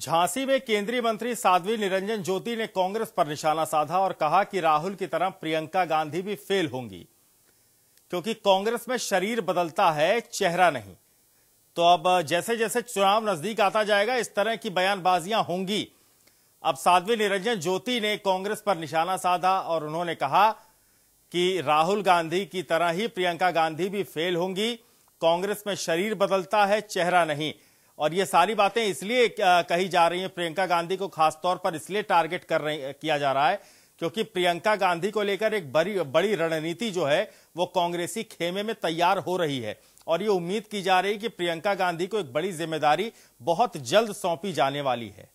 झांसी में केंद्रीय मंत्री साध्वी निरंजन ज्योति ने कांग्रेस पर निशाना साधा और कहा कि राहुल की तरह प्रियंका गांधी भी फेल होंगी क्योंकि कांग्रेस में शरीर बदलता है चेहरा नहीं तो अब जैसे जैसे चुनाव नजदीक आता जाएगा इस तरह की बयानबाजियां होंगी अब साध्वी निरंजन ज्योति ने कांग्रेस पर निशाना साधा और उन्होंने कहा कि राहुल गांधी की तरह ही प्रियंका गांधी भी फेल होंगी कांग्रेस में शरीर बदलता है चेहरा नहीं और ये सारी बातें इसलिए कही जा रही हैं प्रियंका गांधी को खासतौर पर इसलिए टारगेट कर रही किया जा रहा है क्योंकि प्रियंका गांधी को लेकर एक बड़ी बड़ी रणनीति जो है वो कांग्रेसी खेमे में तैयार हो रही है और ये उम्मीद की जा रही है कि प्रियंका गांधी को एक बड़ी जिम्मेदारी बहुत जल्द सौंपी जाने वाली है